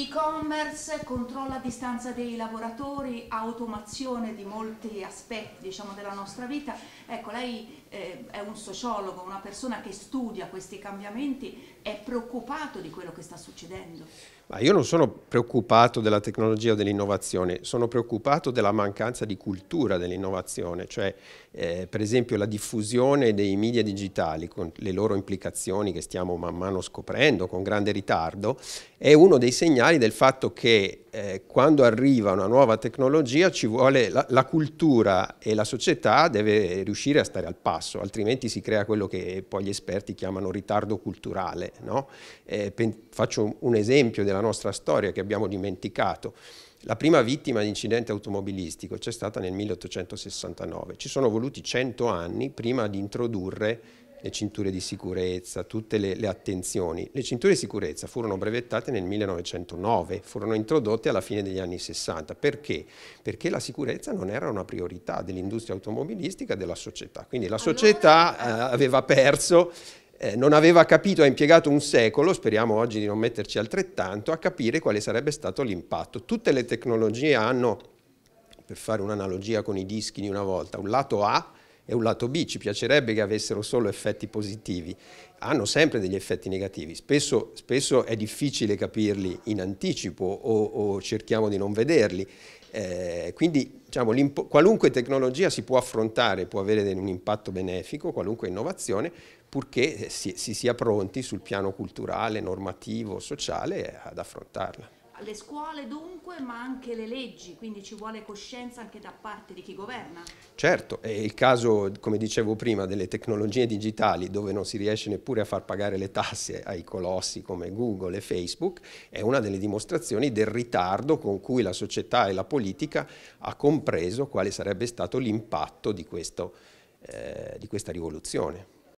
E-commerce, controllo a distanza dei lavoratori, automazione di molti aspetti diciamo, della nostra vita. Ecco, lei eh, è un sociologo, una persona che studia questi cambiamenti, è preoccupato di quello che sta succedendo? Ma io non sono preoccupato della tecnologia o dell'innovazione, sono preoccupato della mancanza di cultura dell'innovazione, cioè eh, per esempio la diffusione dei media digitali con le loro implicazioni che stiamo man mano scoprendo con grande ritardo, è uno dei segnali del fatto che eh, quando arriva una nuova tecnologia ci vuole la, la, cultura e la società deve riuscire a stare al passo, altrimenti si crea quello che poi gli esperti chiamano ritardo culturale. No? Eh, faccio un esempio della nostra storia che abbiamo dimenticato. La prima vittima di incidente automobilistico c'è stata nel 1869. Ci sono voluti 100 anni prima di introdurre le cinture di sicurezza, tutte le, le, attenzioni. Le cinture di sicurezza furono brevettate nel 1909, furono introdotte alla fine degli anni 60. Perché? Perché la sicurezza non era una priorità dell'industria automobilistica della società. Quindi la società eh, aveva perso eh, non aveva capito, ha impiegato un secolo, speriamo oggi di non metterci altrettanto, a capire quale sarebbe stato l'impatto. Tutte le tecnologie hanno, per fare un'analogia con i dischi di una volta, un lato A è un lato B, ci piacerebbe che avessero solo effetti positivi, hanno sempre degli effetti negativi, spesso, spesso è difficile capirli in anticipo o, o cerchiamo di non vederli, eh, quindi diciamo, qualunque tecnologia si può affrontare, può avere un impatto benefico, qualunque innovazione, purché eh, si, si sia pronti sul piano culturale, normativo, sociale eh, ad affrontarla le scuole dunque, ma anche le leggi, quindi ci vuole coscienza anche da parte di chi governa. Certo, è il caso, come dicevo prima, delle tecnologie digitali dove non si riesce neppure a far pagare le tasse ai colossi come Google e Facebook, è una delle dimostrazioni del ritardo con cui la società e la politica ha compreso quale sarebbe stato l'impatto di, eh, di questa rivoluzione.